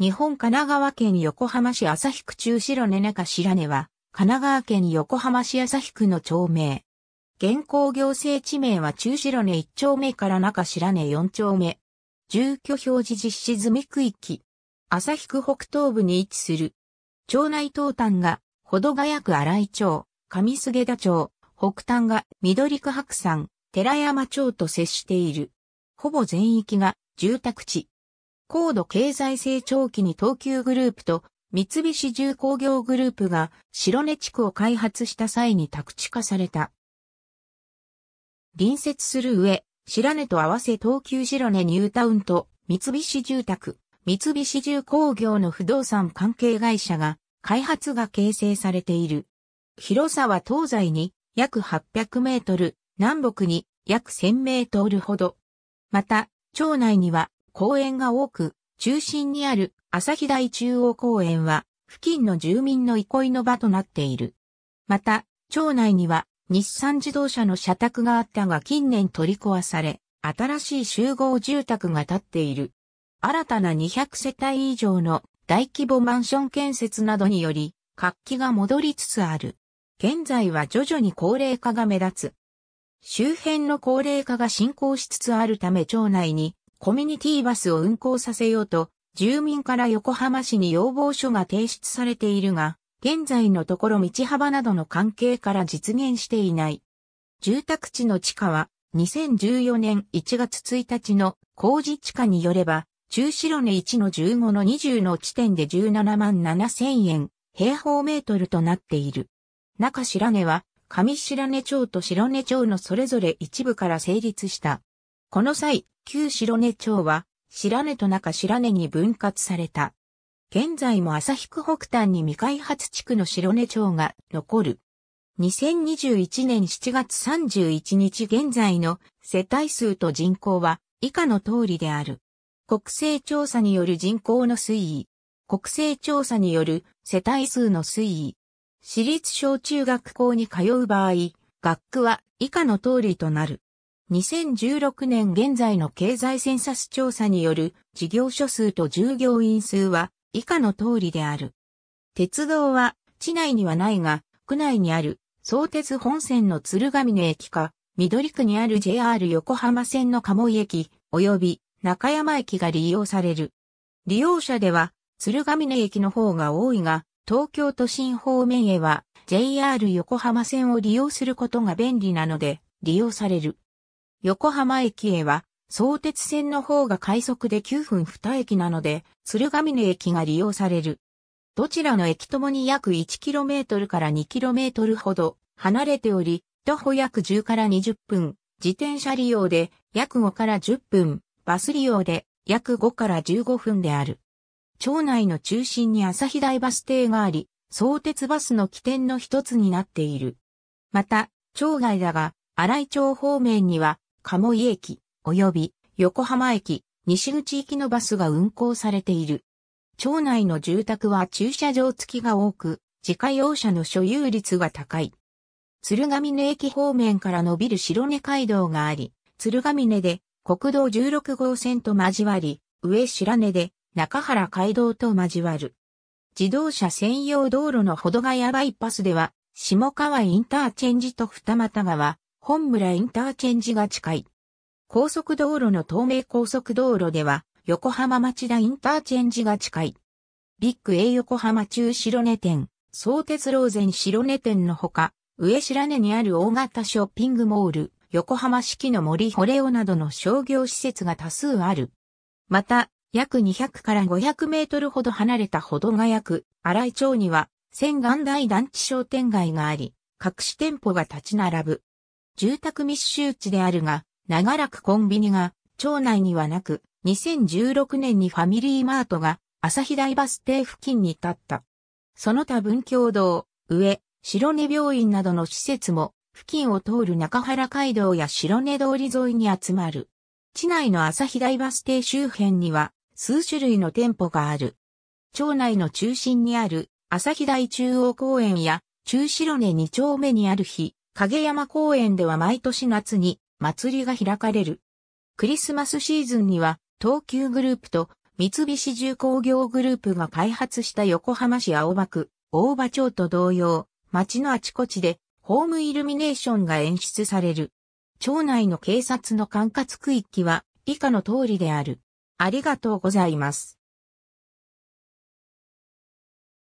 日本神奈川県横浜市旭区中白根中白根は、神奈川県横浜市旭区の町名。現行行政地名は中白根1丁目から中白根4丁目。住居表示実施済み区域。旭区北東部に位置する。町内東端が、ほどがやく荒井町、上菅田町、北端が緑区白山、寺山町と接している。ほぼ全域が住宅地。高度経済成長期に東急グループと三菱重工業グループが白根地区を開発した際に宅地化された。隣接する上、白根と合わせ東急白根ニュータウンと三菱住宅、三菱重工業の不動産関係会社が開発が形成されている。広さは東西に約800メートル、南北に約1000メートルほど。また、町内には公園が多く、中心にある朝日台中央公園は、付近の住民の憩いの場となっている。また、町内には、日産自動車の社宅があったが近年取り壊され、新しい集合住宅が建っている。新たな200世帯以上の大規模マンション建設などにより、活気が戻りつつある。現在は徐々に高齢化が目立つ。周辺の高齢化が進行しつつあるため町内にコミュニティバスを運行させようと、住民から横浜市に要望書が提出されているが、現在のところ道幅などの関係から実現していない。住宅地の地価は、2014年1月1日の工事地価によれば、中白根1の15の20の地点で17万7千円、平方メートルとなっている。中白根は、上白根町と白根町のそれぞれ一部から成立した。この際、旧白根町は、白根と中白根に分割された。現在も旭区北端に未開発地区の白根町が残る。2021年7月31日現在の世帯数と人口は以下の通りである。国勢調査による人口の推移。国勢調査による世帯数の推移。私立小中学校に通う場合、学区は以下の通りとなる。2016年現在の経済センサス調査による事業所数と従業員数は以下の通りである。鉄道は地内にはないが、区内にある相鉄本線の鶴ヶ峰駅か、緑区にある JR 横浜線の鴨井駅及び中山駅が利用される。利用者では鶴ヶ峰駅の方が多いが、東京都心方面へは JR 横浜線を利用することが便利なので利用される。横浜駅へは、相鉄線の方が快速で9分2駅なので、鶴ヶ峰駅が利用される。どちらの駅ともに約 1km から 2km ほど離れており、徒歩約10から20分、自転車利用で約5から10分、バス利用で約5から15分である。町内の中心に朝日台バス停があり、相鉄バスの起点の一つになっている。また、町外だが、新井町方面には鴨井駅、及び横浜駅、西口行きのバスが運行されている。町内の住宅は駐車場付きが多く、自家用車の所有率が高い。鶴ヶ峰駅方面から伸びる白根街道があり、鶴ヶ峰で国道16号線と交わり、上白根で中原街道と交わる。自動車専用道路の保土ヶ谷バイパスでは、下川インターチェンジと二俣川、本村インターチェンジが近い。高速道路の東名高速道路では、横浜町田インターチェンジが近い。ビッグ A 横浜中白根店、相鉄ローゼン白根店のほか、上白根にある大型ショッピングモール、横浜式の森ホレオなどの商業施設が多数ある。また、約200から500メートルほど離れたほどが約、荒井町には、千岩台団地商店街があり、隠し店舗が立ち並ぶ。住宅密集地であるが、長らくコンビニが町内にはなく、2016年にファミリーマートが朝日台バス停付近に立った。その他文教堂、上、白根病院などの施設も、付近を通る中原街道や白根通り沿いに集まる。地内の朝日台バス停周辺には、数種類の店舗がある。町内の中心にある、朝日台中央公園や、中白根2丁目にある日、影山公園では毎年夏に祭りが開かれる。クリスマスシーズンには東急グループと三菱重工業グループが開発した横浜市青葉区、大場町と同様、町のあちこちでホームイルミネーションが演出される。町内の警察の管轄区域は以下の通りである。ありがとうございます。